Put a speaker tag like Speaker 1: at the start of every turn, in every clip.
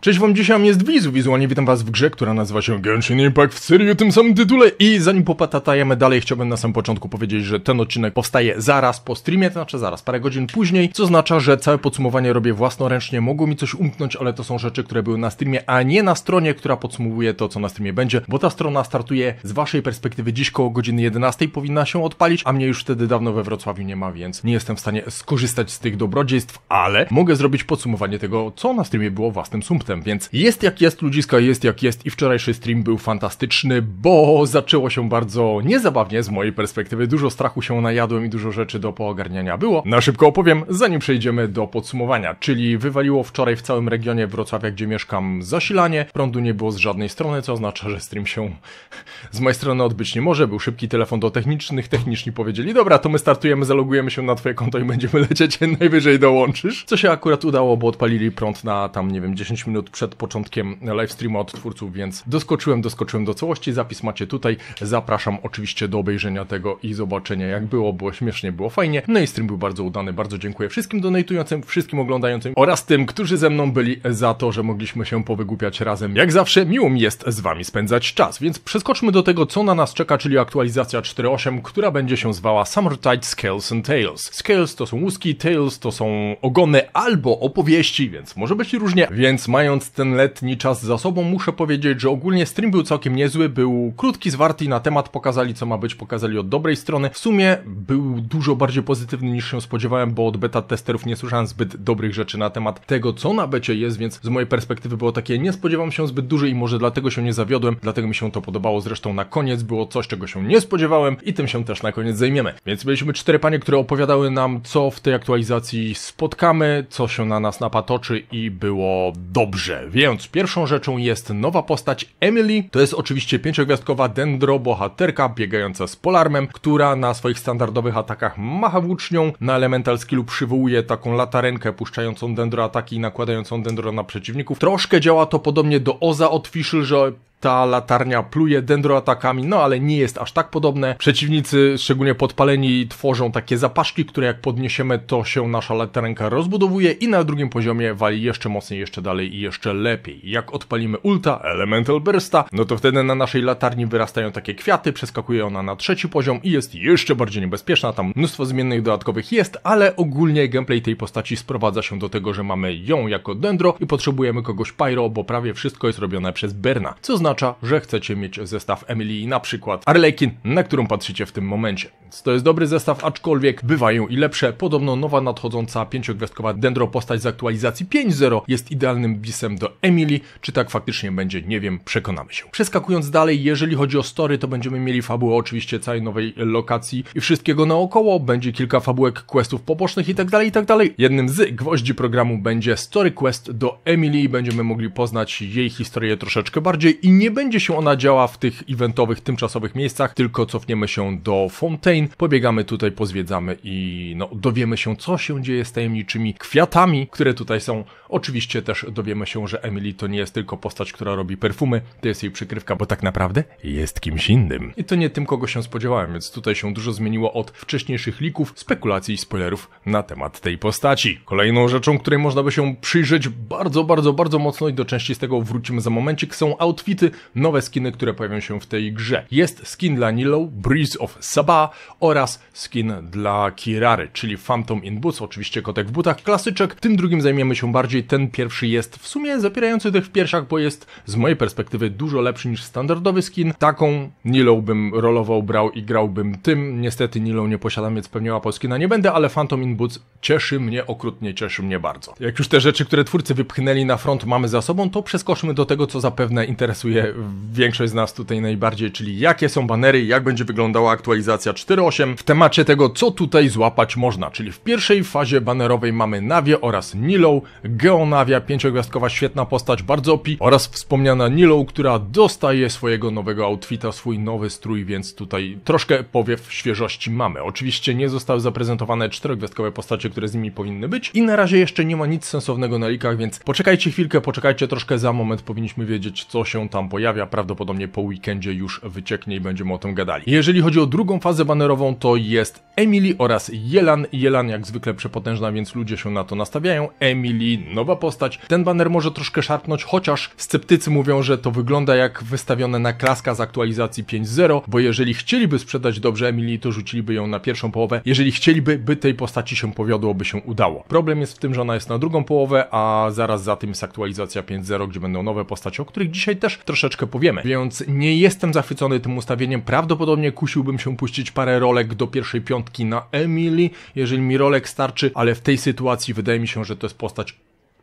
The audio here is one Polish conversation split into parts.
Speaker 1: Cześć wam, dzisiaj jest Wizu, wizualnie witam was w grze, która nazywa się Genshin Impact w serii o tym samym tytule i zanim popatatajemy dalej, chciałbym na samym początku powiedzieć, że ten odcinek powstaje zaraz po streamie, to znaczy zaraz, parę godzin później, co oznacza, że całe podsumowanie robię własnoręcznie, mogło mi coś umknąć, ale to są rzeczy, które były na streamie, a nie na stronie, która podsumowuje to, co na streamie będzie, bo ta strona startuje z waszej perspektywy dziś koło godziny 11, powinna się odpalić, a mnie już wtedy dawno we Wrocławiu nie ma, więc nie jestem w stanie skorzystać z tych dobrodziejstw, ale mogę zrobić podsumowanie tego, co na streamie było własnym sumptem więc jest jak jest, ludziska jest jak jest i wczorajszy stream był fantastyczny, bo zaczęło się bardzo niezabawnie z mojej perspektywy. Dużo strachu się najadłem i dużo rzeczy do poogarniania było. Na szybko opowiem, zanim przejdziemy do podsumowania, czyli wywaliło wczoraj w całym regionie Wrocławia, gdzie mieszkam, zasilanie, prądu nie było z żadnej strony, co oznacza, że stream się z mojej strony odbyć nie może. Był szybki telefon do technicznych, techniczni powiedzieli, dobra, to my startujemy, zalogujemy się na twoje konto i będziemy lecieć, najwyżej dołączysz. Co się akurat udało, bo odpalili prąd na tam, nie wiem, 10 minut minut przed początkiem livestreamu od twórców, więc doskoczyłem, doskoczyłem do całości. Zapis macie tutaj. Zapraszam oczywiście do obejrzenia tego i zobaczenia jak było. Było śmiesznie, było fajnie. No i stream był bardzo udany. Bardzo dziękuję wszystkim donatującym, wszystkim oglądającym oraz tym, którzy ze mną byli za to, że mogliśmy się powygłupiać razem. Jak zawsze miło mi jest z wami spędzać czas, więc przeskoczmy do tego, co na nas czeka, czyli aktualizacja 4.8, która będzie się zwała Summertide Scales and Tales. Scales to są łuski, Tales to są ogony albo opowieści, więc może być różnie, więc mają mając ten letni czas za sobą, muszę powiedzieć, że ogólnie stream był całkiem niezły, był krótki, zwarty i na temat pokazali, co ma być, pokazali od dobrej strony. W sumie był dużo bardziej pozytywny niż się spodziewałem, bo od beta testerów nie słyszałem zbyt dobrych rzeczy na temat tego, co na becie jest, więc z mojej perspektywy było takie, nie spodziewam się zbyt dużo i może dlatego się nie zawiodłem, dlatego mi się to podobało. Zresztą na koniec było coś, czego się nie spodziewałem i tym się też na koniec zajmiemy. Więc mieliśmy cztery panie, które opowiadały nam, co w tej aktualizacji spotkamy, co się na nas napatoczy i było dobrze Dobrze, więc pierwszą rzeczą jest nowa postać Emily. To jest oczywiście pięciogwiazdkowa dendro bohaterka biegająca z polarmem, która na swoich standardowych atakach macha włócznią. Na elemental skillu przywołuje taką latarenkę puszczającą dendro ataki i nakładającą dendro na przeciwników. Troszkę działa to podobnie do Oza od Fischl, że ta latarnia pluje dendroatakami, no ale nie jest aż tak podobne. Przeciwnicy, szczególnie podpaleni, tworzą takie zapaszki, które jak podniesiemy, to się nasza latarnka rozbudowuje i na drugim poziomie wali jeszcze mocniej, jeszcze dalej i jeszcze lepiej. Jak odpalimy ulta, elemental bursta, no to wtedy na naszej latarni wyrastają takie kwiaty, przeskakuje ona na trzeci poziom i jest jeszcze bardziej niebezpieczna, tam mnóstwo zmiennych dodatkowych jest, ale ogólnie gameplay tej postaci sprowadza się do tego, że mamy ją jako dendro i potrzebujemy kogoś pyro, bo prawie wszystko jest robione przez Berna, co znaczy oznacza, że chcecie mieć zestaw Emily na przykład Arlekin, na którą patrzycie w tym momencie. Więc to jest dobry zestaw, aczkolwiek bywają i lepsze. Podobno nowa nadchodząca pięciogwiazdkowa dendro postać z aktualizacji 5.0 jest idealnym bisem do Emily. Czy tak faktycznie będzie, nie wiem, przekonamy się. Przeskakując dalej, jeżeli chodzi o story, to będziemy mieli fabułę oczywiście całej nowej lokacji i wszystkiego naokoło. Będzie kilka fabułek, questów pobocznych itd., tak itd. Tak Jednym z gwoździ programu będzie story quest do Emily, Będziemy mogli poznać jej historię troszeczkę bardziej i nie będzie się ona działa w tych eventowych, tymczasowych miejscach, tylko cofniemy się do Fontaine, pobiegamy tutaj, pozwiedzamy i no, dowiemy się, co się dzieje z tajemniczymi kwiatami, które tutaj są. Oczywiście też dowiemy się, że Emily to nie jest tylko postać, która robi perfumy, to jest jej przykrywka, bo tak naprawdę jest kimś innym. I to nie tym, kogo się spodziewałem, więc tutaj się dużo zmieniło od wcześniejszych lików, spekulacji i spoilerów na temat tej postaci. Kolejną rzeczą, której można by się przyjrzeć bardzo, bardzo, bardzo mocno i do części z tego wrócimy za momencik, są outfity nowe skiny, które pojawią się w tej grze. Jest skin dla Nilo, Breeze of Sabah oraz skin dla Kirary, czyli Phantom in Boots, oczywiście kotek w butach, klasyczek. Tym drugim zajmiemy się bardziej, ten pierwszy jest w sumie zapierający tych w piersiach, bo jest z mojej perspektywy dużo lepszy niż standardowy skin. Taką Nilo bym rolował, brał i grałbym tym. Niestety Nilo nie posiadam, więc pewnie łapał skina nie będę, ale Phantom in Boots cieszy mnie okrutnie, cieszy mnie bardzo. Jak już te rzeczy, które twórcy wypchnęli na front mamy za sobą, to przeskoczmy do tego, co zapewne interesuje interesuje większość z nas tutaj najbardziej, czyli jakie są banery, jak będzie wyglądała aktualizacja 4.8 w temacie tego, co tutaj złapać można, czyli w pierwszej fazie banerowej mamy Nawie oraz Nilo, Geonawia, pięciogwiazdkowa świetna postać, bardzo opi oraz wspomniana Nilo, która dostaje swojego nowego outfita, swój nowy strój, więc tutaj troszkę powiew świeżości mamy. Oczywiście nie zostały zaprezentowane czterogwiazdkowe postacie, które z nimi powinny być i na razie jeszcze nie ma nic sensownego na likach, więc poczekajcie chwilkę, poczekajcie troszkę za moment, powinniśmy wiedzieć co się tam pojawia, prawdopodobnie po weekendzie już wycieknie i będziemy o tym gadali. Jeżeli chodzi o drugą fazę banerową, to jest Emily oraz Jelan. Jelan jak zwykle przepotężna, więc ludzie się na to nastawiają. Emily, nowa postać. Ten baner może troszkę szarpnąć, chociaż sceptycy mówią, że to wygląda jak wystawione na klaska z aktualizacji 5.0, bo jeżeli chcieliby sprzedać dobrze Emily, to rzuciliby ją na pierwszą połowę. Jeżeli chcieliby, by tej postaci się powiodło, by się udało. Problem jest w tym, że ona jest na drugą połowę, a zaraz za tym jest aktualizacja 5.0, gdzie będą nowe postacie, o których dzisiaj też troszkę troszeczkę powiemy, więc nie jestem zachwycony tym ustawieniem, prawdopodobnie kusiłbym się puścić parę rolek do pierwszej piątki na Emily, jeżeli mi rolek starczy, ale w tej sytuacji wydaje mi się, że to jest postać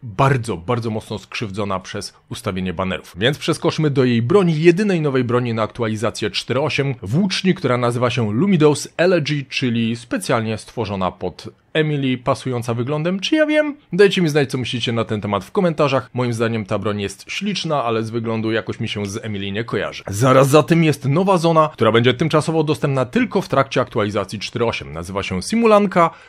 Speaker 1: bardzo, bardzo mocno skrzywdzona przez ustawienie banerów. Więc przeskoczmy do jej broni, jedynej nowej broni na aktualizację 4.8, włóczni, która nazywa się Lumidos Elegy, czyli specjalnie stworzona pod Emily pasująca wyglądem? Czy ja wiem? Dajcie mi znać, co myślicie na ten temat w komentarzach. Moim zdaniem ta broń jest śliczna, ale z wyglądu jakoś mi się z Emily nie kojarzy. Zaraz za tym jest nowa zona, która będzie tymczasowo dostępna tylko w trakcie aktualizacji 4.8. Nazywa się Simulanka.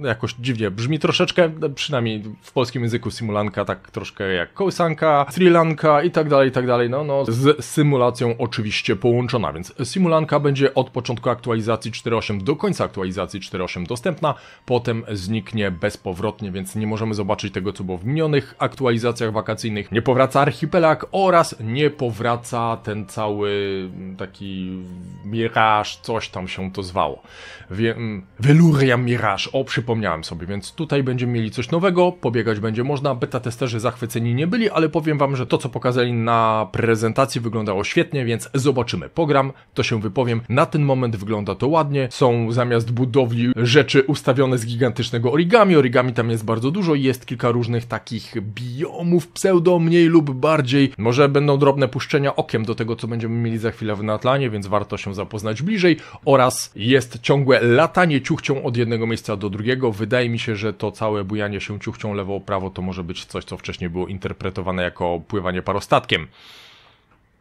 Speaker 1: Jakoś dziwnie brzmi troszeczkę, przynajmniej w polskim języku Simulanka, tak troszkę jak kołysanka, Lanka i tak dalej, i tak dalej. No, no, z symulacją oczywiście połączona, więc Simulanka będzie od początku aktualizacji 4.8 do końca aktualizacji 4.8 dostępna. Po potem zniknie bezpowrotnie, więc nie możemy zobaczyć tego, co było w minionych aktualizacjach wakacyjnych. Nie powraca archipelag oraz nie powraca ten cały mm, taki miraż, coś tam się to zwało. Mm, Veluria Mirage, o przypomniałem sobie, więc tutaj będziemy mieli coś nowego, pobiegać będzie można. Beta testerzy zachwyceni nie byli, ale powiem wam, że to co pokazali na prezentacji wyglądało świetnie, więc zobaczymy. Pogram, to się wypowiem. Na ten moment wygląda to ładnie. Są zamiast budowli rzeczy ustawione z gigantycznego origami. Origami tam jest bardzo dużo i jest kilka różnych takich biomów pseudo mniej lub bardziej. Może będą drobne puszczenia okiem do tego, co będziemy mieli za chwilę w Natlanie, więc warto się zapoznać bliżej. Oraz jest ciągłe latanie ciuchcią od jednego miejsca do drugiego. Wydaje mi się, że to całe bujanie się ciuchcią lewo-prawo to może być coś, co wcześniej było interpretowane jako pływanie parostatkiem.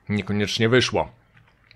Speaker 1: Niekoniecznie wyszło.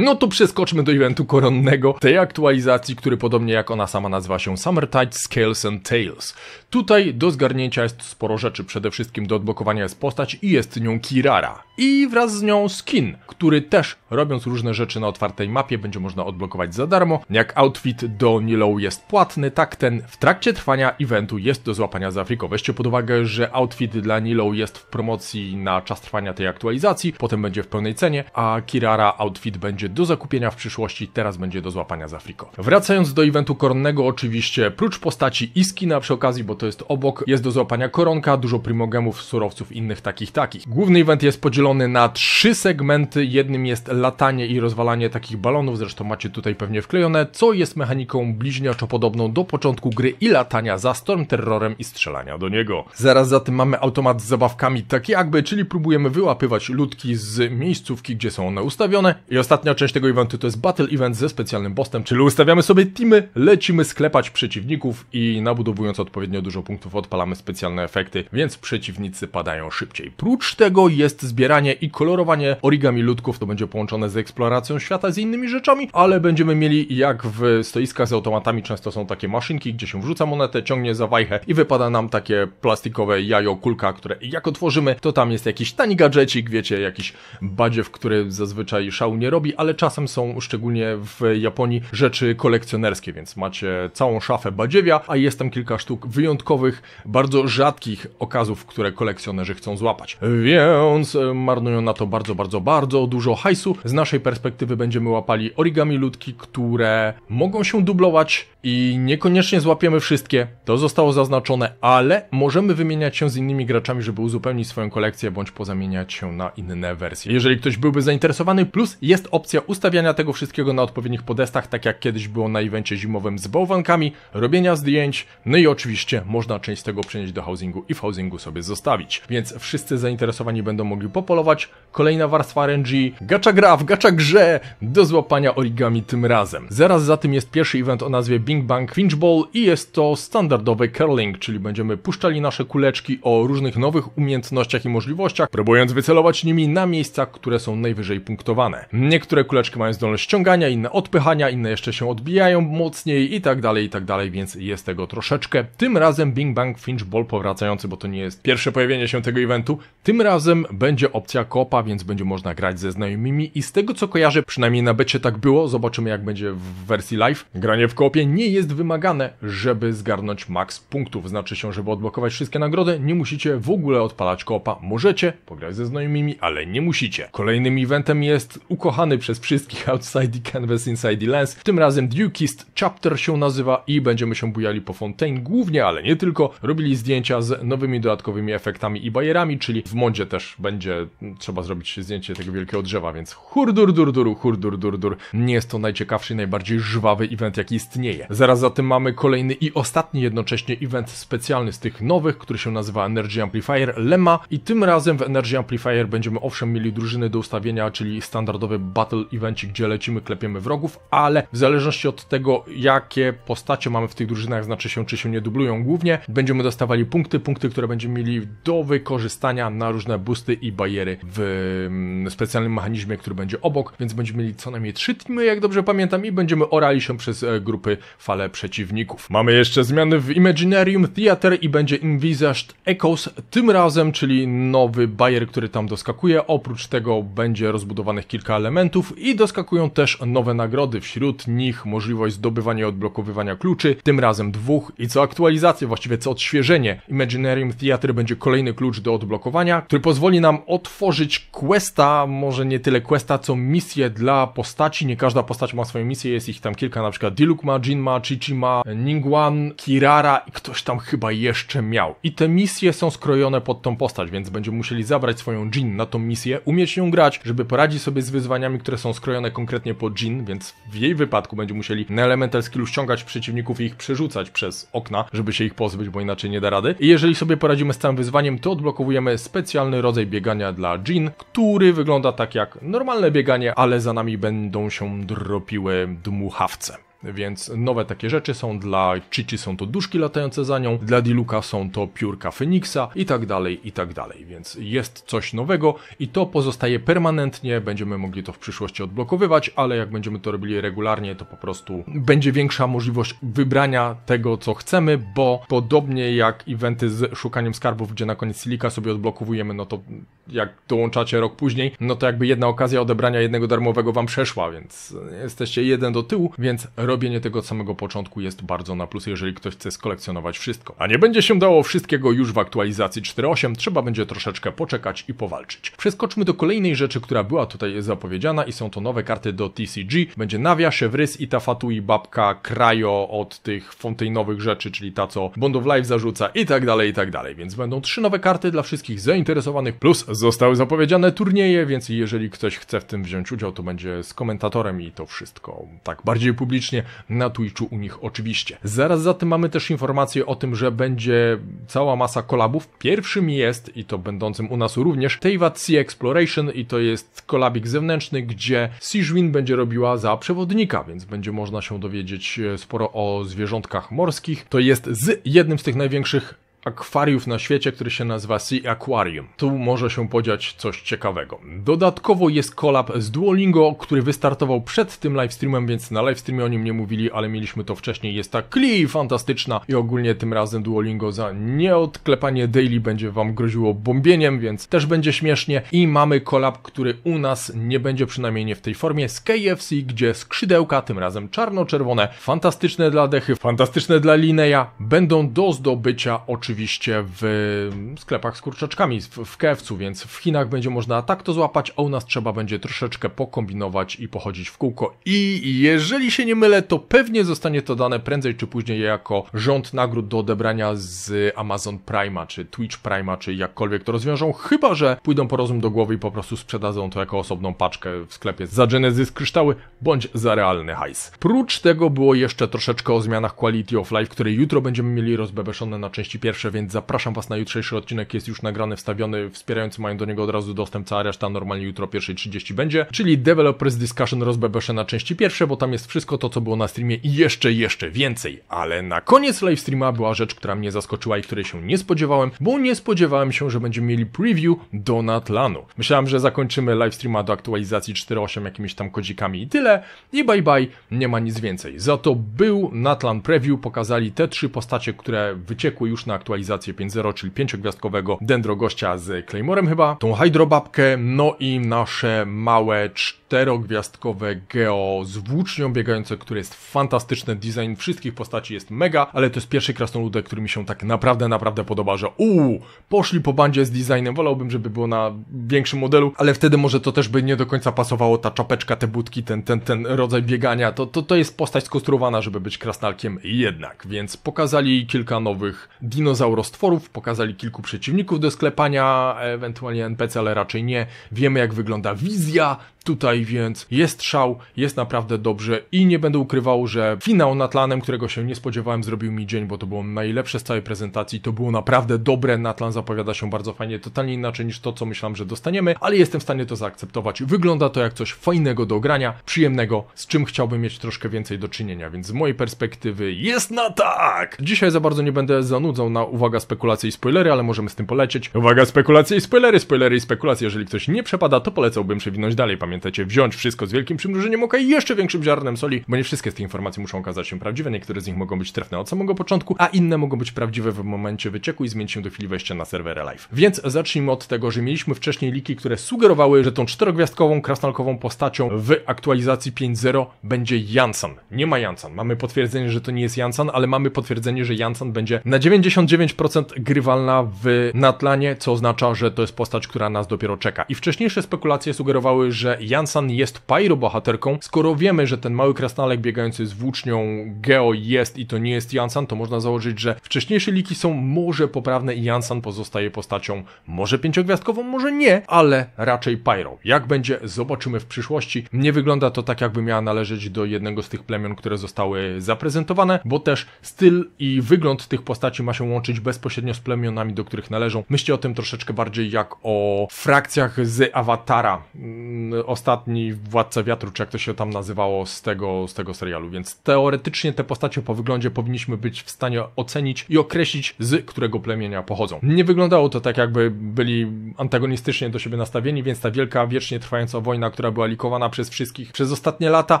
Speaker 1: No to przeskoczmy do eventu koronnego, tej aktualizacji, który podobnie jak ona sama nazywa się Summertide Scales and Tails. Tutaj do zgarnięcia jest sporo rzeczy, przede wszystkim do odblokowania jest postać i jest nią Kirara. I wraz z nią skin, który też robiąc różne rzeczy na otwartej mapie będzie można odblokować za darmo. Jak outfit do Nilou jest płatny, tak ten w trakcie trwania eventu jest do złapania za friko. Weźcie pod uwagę, że outfit dla Nilou jest w promocji na czas trwania tej aktualizacji, potem będzie w pełnej cenie, a Kirara outfit będzie będzie do zakupienia w przyszłości, teraz będzie do złapania za friko. Wracając do eventu koronnego, oczywiście prócz postaci i skina przy okazji, bo to jest obok, jest do złapania koronka, dużo primogemów, surowców, innych takich takich. Główny event jest podzielony na trzy segmenty, jednym jest latanie i rozwalanie takich balonów, zresztą macie tutaj pewnie wklejone, co jest mechaniką bliźniaczo podobną do początku gry i latania za Storm Terrorem i strzelania do niego. Zaraz za tym mamy automat z zabawkami tak jakby, czyli próbujemy wyłapywać ludki z miejscówki, gdzie są one ustawione i ostatnio ostatnia część tego eventu to jest Battle Event ze specjalnym bossem, czyli ustawiamy sobie teamy, lecimy sklepać przeciwników i nabudowując odpowiednio dużo punktów odpalamy specjalne efekty, więc przeciwnicy padają szybciej. Prócz tego jest zbieranie i kolorowanie origami ludków, to będzie połączone z eksploracją świata, z innymi rzeczami, ale będziemy mieli jak w stoiskach z automatami często są takie maszynki, gdzie się wrzuca monetę, ciągnie za wajchę i wypada nam takie plastikowe jajo, kulka, które jak otworzymy, to tam jest jakiś tani gadżecik, wiecie, jakiś badziew, który zazwyczaj szału nie robi, ale czasem są, szczególnie w Japonii, rzeczy kolekcjonerskie, więc macie całą szafę badziewia, a jest tam kilka sztuk wyjątkowych, bardzo rzadkich okazów, które kolekcjonerzy chcą złapać. Więc e, marnują na to bardzo, bardzo, bardzo dużo hajsu. Z naszej perspektywy będziemy łapali origami ludki, które mogą się dublować i niekoniecznie złapiemy wszystkie. To zostało zaznaczone, ale możemy wymieniać się z innymi graczami, żeby uzupełnić swoją kolekcję bądź pozamieniać się na inne wersje. Jeżeli ktoś byłby zainteresowany, plus jest opcja opcja ustawiania tego wszystkiego na odpowiednich podestach, tak jak kiedyś było na evencie zimowym z bałwankami, robienia zdjęć, no i oczywiście można część z tego przenieść do housingu i w housingu sobie zostawić. Więc wszyscy zainteresowani będą mogli popolować. Kolejna warstwa RNG, gacza gra w gacza grze do złapania origami tym razem. Zaraz za tym jest pierwszy event o nazwie Bing Bang Finch Ball i jest to standardowy curling, czyli będziemy puszczali nasze kuleczki o różnych nowych umiejętnościach i możliwościach, próbując wycelować nimi na miejsca, które są najwyżej punktowane. Niektóre Niektóre kuleczki mają zdolność ściągania, inne odpychania, inne jeszcze się odbijają mocniej i tak dalej, i tak dalej, więc jest tego troszeczkę. Tym razem Bing Bang Finch Ball powracający, bo to nie jest pierwsze pojawienie się tego eventu. Tym razem będzie opcja kopa, więc będzie można grać ze znajomymi i z tego co kojarzę, przynajmniej na becie tak było, zobaczymy jak będzie w wersji live. Granie w kopie nie jest wymagane, żeby zgarnąć maks punktów, znaczy się, żeby odblokować wszystkie nagrody, nie musicie w ogóle odpalać kopa. Możecie pograć ze znajomymi, ale nie musicie. Kolejnym eventem jest ukochany przez przez wszystkich Outside the Canvas, Inside the Lens. Tym razem dukeist Chapter się nazywa i będziemy się bujali po Fontaine głównie, ale nie tylko. Robili zdjęcia z nowymi dodatkowymi efektami i bajerami, czyli w Mondzie też będzie mm, trzeba zrobić zdjęcie tego wielkiego drzewa, więc hurdur dur duru, hurdur dur dur. Nie jest to najciekawszy i najbardziej żwawy event jaki istnieje. Zaraz za tym mamy kolejny i ostatni jednocześnie event specjalny z tych nowych, który się nazywa Energy Amplifier Lema i tym razem w Energy Amplifier będziemy owszem mieli drużyny do ustawienia, czyli standardowy Battle battle evencie, gdzie lecimy, klepiemy wrogów, ale w zależności od tego, jakie postacie mamy w tych drużynach, znaczy się, czy się nie dublują głównie, będziemy dostawali punkty, punkty, które będziemy mieli do wykorzystania na różne busty i bariery w mm, specjalnym mechanizmie, który będzie obok, więc będziemy mieli co najmniej trzy teamy, jak dobrze pamiętam, i będziemy orali się przez e, grupy fale przeciwników. Mamy jeszcze zmiany w Imaginarium Theater i będzie Envisaged Echoes tym razem, czyli nowy bajer, który tam doskakuje. Oprócz tego będzie rozbudowanych kilka elementów, i doskakują też nowe nagrody, wśród nich możliwość zdobywania i odblokowywania kluczy, tym razem dwóch i co aktualizacja, właściwie co odświeżenie. Imaginarium Theatre będzie kolejny klucz do odblokowania, który pozwoli nam otworzyć questa, może nie tyle questa, co misję dla postaci, nie każda postać ma swoją misję, jest ich tam kilka, na przykład Diluc ma, Jin ma, Chichi ma, Ningguan, Kirara i ktoś tam chyba jeszcze miał. I te misje są skrojone pod tą postać, więc będziemy musieli zabrać swoją Jin na tą misję, umieć ją grać, żeby poradzić sobie z wyzwaniami, które są skrojone konkretnie po Jin, więc w jej wypadku będzie musieli na elemental skillu ściągać przeciwników i ich przerzucać przez okna, żeby się ich pozbyć, bo inaczej nie da rady. I jeżeli sobie poradzimy z całym wyzwaniem, to odblokowujemy specjalny rodzaj biegania dla Jin, który wygląda tak jak normalne bieganie, ale za nami będą się dropiły dmuchawce. Więc nowe takie rzeczy są dla Chichi są to duszki latające za nią, dla Diluka są to piórka Feniksa i tak dalej, i tak dalej. Więc jest coś nowego i to pozostaje permanentnie, będziemy mogli to w przyszłości odblokowywać, ale jak będziemy to robili regularnie, to po prostu będzie większa możliwość wybrania tego, co chcemy, bo podobnie jak eventy z szukaniem skarbów, gdzie na koniec silika sobie odblokowujemy, no to jak dołączacie rok później, no to jakby jedna okazja odebrania jednego darmowego wam przeszła, więc jesteście jeden do tyłu, więc robienie tego od samego początku jest bardzo na plus, jeżeli ktoś chce skolekcjonować wszystko. A nie będzie się dało wszystkiego już w aktualizacji 4.8, trzeba będzie troszeczkę poczekać i powalczyć. Przeskoczmy do kolejnej rzeczy, która była tutaj zapowiedziana i są to nowe karty do TCG. Będzie Navia, Chevryz i ta Fatui babka Krajo od tych fontejnowych rzeczy, czyli ta co Bond of Life zarzuca i tak dalej, i tak dalej. Więc będą trzy nowe karty dla wszystkich zainteresowanych, plus zostały zapowiedziane turnieje, więc jeżeli ktoś chce w tym wziąć udział, to będzie z komentatorem i to wszystko tak bardziej publicznie na Twitchu u nich oczywiście. Zaraz za tym mamy też informację o tym, że będzie cała masa kolabów. Pierwszym jest, i to będącym u nas również, Teyvat Sea Exploration i to jest kolabik zewnętrzny, gdzie Siżwin będzie robiła za przewodnika, więc będzie można się dowiedzieć e, sporo o zwierzątkach morskich. To jest z jednym z tych największych akwariów na świecie, który się nazywa Sea Aquarium. Tu może się podziać coś ciekawego. Dodatkowo jest kolab z Duolingo, który wystartował przed tym livestreamem, więc na livestreamie o nim nie mówili, ale mieliśmy to wcześniej. Jest ta kli fantastyczna i ogólnie tym razem Duolingo za nieodklepanie daily będzie wam groziło bombieniem, więc też będzie śmiesznie i mamy kolab, który u nas nie będzie przynajmniej nie w tej formie z KFC, gdzie skrzydełka, tym razem czarno-czerwone, fantastyczne dla dechy, fantastyczne dla Lineja, będą do zdobycia oczy oczywiście w mm, sklepach z kurczaczkami, w KFC-u, więc w Chinach będzie można tak to złapać, a u nas trzeba będzie troszeczkę pokombinować i pochodzić w kółko. I jeżeli się nie mylę, to pewnie zostanie to dane prędzej czy później jako rząd nagród do odebrania z Amazon Prime'a, czy Twitch Prime'a, czy jakkolwiek to rozwiążą, chyba że pójdą po rozum do głowy i po prostu sprzedadzą to jako osobną paczkę w sklepie za Genesis Kryształy, bądź za realny hajs. Prócz tego było jeszcze troszeczkę o zmianach Quality of Life, które jutro będziemy mieli rozbebeszone na części pierwszej pierwsze, więc zapraszam Was na jutrzejszy odcinek, jest już nagrany, wstawiony, wspierający mają do niego od razu dostęp, cała reszta normalnie jutro o 1.30 będzie, czyli Developers Discussion rozbebesze na części pierwsze, bo tam jest wszystko to, co było na streamie i jeszcze, jeszcze więcej. Ale na koniec livestreama była rzecz, która mnie zaskoczyła i której się nie spodziewałem, bo nie spodziewałem się, że będziemy mieli preview do Natlanu. Myślałem, że zakończymy livestreama do aktualizacji 4.8 jakimiś tam kodzikami i tyle, i bye bye, nie ma nic więcej. Za to był Natlan preview, pokazali te trzy postacie, które wyciekły już na aktualizacji aktualizację 5.0, czyli pięciogwiazdkowego dendrogościa z Claymorem chyba, tą hydrobabkę, no i nasze małe czterogwiazdkowe geo z włócznią biegające, które jest fantastyczne. Design wszystkich postaci jest mega, ale to jest pierwszy krasnoludek, który mi się tak naprawdę, naprawdę podoba, że uuu, poszli po bandzie z designem, wolałbym, żeby było na większym modelu, ale wtedy może to też by nie do końca pasowało, ta czapeczka, te budki, ten, ten, ten rodzaj biegania, to, to, to jest postać skonstruowana, żeby być krasnalkiem jednak, więc pokazali kilka nowych dinozaurów, pokazał roztworów, pokazali kilku przeciwników do sklepania, ewentualnie NPC, ale raczej nie. Wiemy jak wygląda wizja tutaj, więc jest szał, jest naprawdę dobrze i nie będę ukrywał, że finał nad Lanem, którego się nie spodziewałem, zrobił mi dzień, bo to było najlepsze z całej prezentacji, to było naprawdę dobre, Natlan zapowiada się bardzo fajnie, totalnie inaczej niż to, co myślałem, że dostaniemy, ale jestem w stanie to zaakceptować. Wygląda to jak coś fajnego do grania, przyjemnego, z czym chciałbym mieć troszkę więcej do czynienia, więc z mojej perspektywy jest na tak! Dzisiaj za bardzo nie będę zanudzał na uwaga, spekulacje i spoilery, ale możemy z tym polecieć. Uwaga, spekulacje i spoilery, spoilery i spekulacje. Jeżeli ktoś nie przepada, to polecałbym przewinąć dalej. Pamiętajcie, wziąć wszystko z wielkim przymrużeniem oka i jeszcze większym ziarnem soli, bo nie wszystkie z tych informacji muszą okazać się prawdziwe. Niektóre z nich mogą być trefne od samego początku, a inne mogą być prawdziwe w momencie wycieku i zmienić się do chwili wejścia na serwery live. Więc zacznijmy od tego, że mieliśmy wcześniej liki, które sugerowały, że tą czterogwiazdkową, krasnalkową postacią w aktualizacji 5.0 będzie Jansan. Nie ma Jansan. Mamy potwierdzenie, że to nie jest Jansan, ale mamy potwierdzenie, że Jansan będzie na 99 9% grywalna w Natlanie, co oznacza, że to jest postać, która nas dopiero czeka. I wcześniejsze spekulacje sugerowały, że Jansan jest Pyro bohaterką. Skoro wiemy, że ten mały krasnalek biegający z włócznią Geo jest i to nie jest Jansan, to można założyć, że wcześniejsze liki są może poprawne i Jansan pozostaje postacią może pięciogwiazdkową, może nie, ale raczej Pyro. Jak będzie, zobaczymy w przyszłości. Nie wygląda to tak, jakby miała należeć do jednego z tych plemion, które zostały zaprezentowane, bo też styl i wygląd tych postaci ma się łączyć walczyć bezpośrednio z plemionami, do których należą. Myślcie o tym troszeczkę bardziej jak o frakcjach z Awatara. Mm, ostatni Władca Wiatru, czy jak to się tam nazywało z tego, z tego serialu. Więc teoretycznie te postacie po wyglądzie powinniśmy być w stanie ocenić i określić, z którego plemienia pochodzą. Nie wyglądało to tak, jakby byli antagonistycznie do siebie nastawieni, więc ta wielka, wiecznie trwająca wojna, która była likowana przez wszystkich przez ostatnie lata,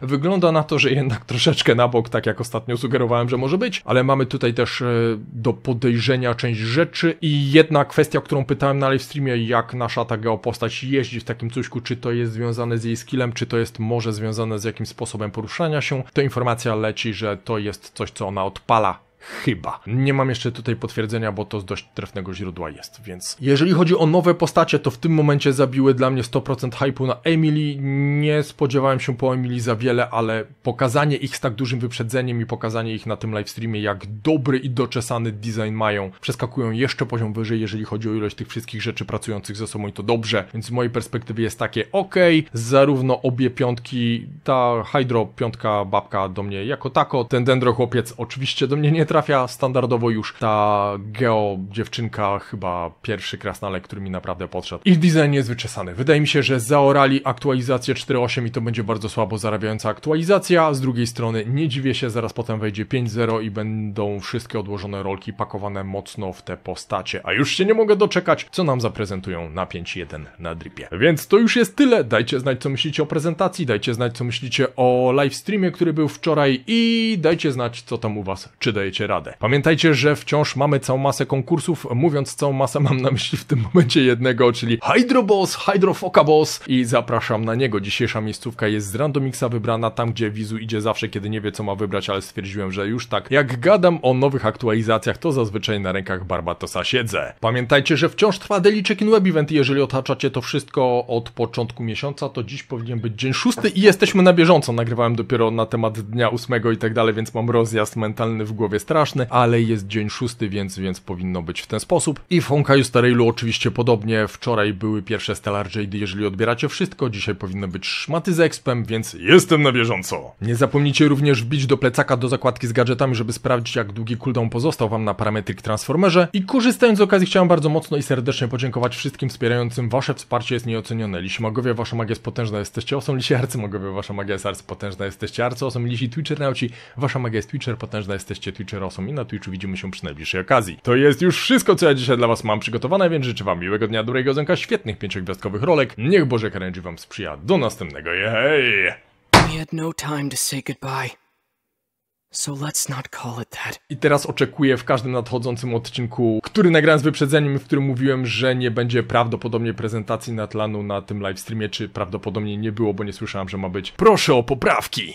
Speaker 1: wygląda na to, że jednak troszeczkę na bok, tak jak ostatnio sugerowałem, że może być, ale mamy tutaj też e, do podejścia podejrzenia część rzeczy i jedna kwestia, którą pytałem na streamie, jak nasza ta geopostać jeździ w takim cuśku, czy to jest związane z jej skillem, czy to jest może związane z jakimś sposobem poruszania się, to informacja leci, że to jest coś, co ona odpala Chyba. Nie mam jeszcze tutaj potwierdzenia, bo to z dość trefnego źródła jest, więc jeżeli chodzi o nowe postacie, to w tym momencie zabiły dla mnie 100% hype'u na Emily. Nie spodziewałem się po Emily za wiele, ale pokazanie ich z tak dużym wyprzedzeniem i pokazanie ich na tym livestreamie, jak dobry i doczesany design mają, przeskakują jeszcze poziom wyżej, jeżeli chodzi o ilość tych wszystkich rzeczy pracujących ze sobą i to dobrze. Więc z mojej perspektywy jest takie, ok, zarówno obie piątki, ta Hydro piątka babka do mnie jako tako, ten Dendro chłopiec oczywiście do mnie nie trafia standardowo już ta geo dziewczynka, chyba pierwszy krasnalek, który mi naprawdę podszedł. Ich design jest wyczesany. Wydaje mi się, że zaorali aktualizację 4.8 i to będzie bardzo słabo zarabiająca aktualizacja. Z drugiej strony nie dziwię się, zaraz potem wejdzie 5.0 i będą wszystkie odłożone rolki pakowane mocno w te postacie. A już się nie mogę doczekać, co nam zaprezentują na 5.1 na dripie. Więc to już jest tyle. Dajcie znać, co myślicie o prezentacji, dajcie znać, co myślicie o streamie, który był wczoraj i dajcie znać, co tam u was, czy dajecie radę. Pamiętajcie, że wciąż mamy całą masę konkursów. Mówiąc całą masę, mam na myśli w tym momencie jednego, czyli Hydro Boss, Hydro Foka Boss i zapraszam na niego. Dzisiejsza miejscówka jest z randomixa wybrana tam, gdzie Wizu idzie zawsze, kiedy nie wie, co ma wybrać, ale stwierdziłem, że już tak. Jak gadam o nowych aktualizacjach, to zazwyczaj na rękach Barbatosa siedzę. Pamiętajcie, że wciąż trwa Daily Check-in Web Event i jeżeli otaczacie to wszystko od początku miesiąca, to dziś powinien być dzień szósty i jesteśmy na bieżąco. Nagrywałem dopiero na temat dnia ósmego i tak dalej, więc mam rozjazd mentalny w głowie z straszny, ale jest dzień szósty, więc, więc powinno być w ten sposób. I w Honkaiu Starailu oczywiście podobnie, wczoraj były pierwsze Stellar Jade, jeżeli odbieracie wszystko, dzisiaj powinno być szmaty z expem, więc jestem na bieżąco. Nie zapomnijcie również wbić do plecaka do zakładki z gadżetami, żeby sprawdzić jak długi cooldown pozostał wam na parametryk Transformerze i korzystając z okazji chciałem bardzo mocno i serdecznie podziękować wszystkim wspierającym, wasze wsparcie jest nieocenione. Lisi magowie, wasza magia jest potężna, jesteście osą, lisi magowie, wasza magia jest potężna. jesteście arcyosą, lisi nauci. wasza magia jest twitcher, potężna jesteście twitcher Rosą i na Twitchu widzimy się przy najbliższej okazji. To jest już wszystko, co ja dzisiaj dla Was mam przygotowane, więc życzę Wam miłego dnia, dobrego zęka, świetnych pięciogwiazdkowych rolek. Niech Boże Karenji Wam sprzyja. Do następnego, jej! No so let's not call it that. I teraz oczekuję w każdym nadchodzącym odcinku, który nagrałem z wyprzedzeniem, w którym mówiłem, że nie będzie prawdopodobnie prezentacji Natlanu na tym livestreamie, czy prawdopodobnie nie było, bo nie słyszałem, że ma być. Proszę o poprawki!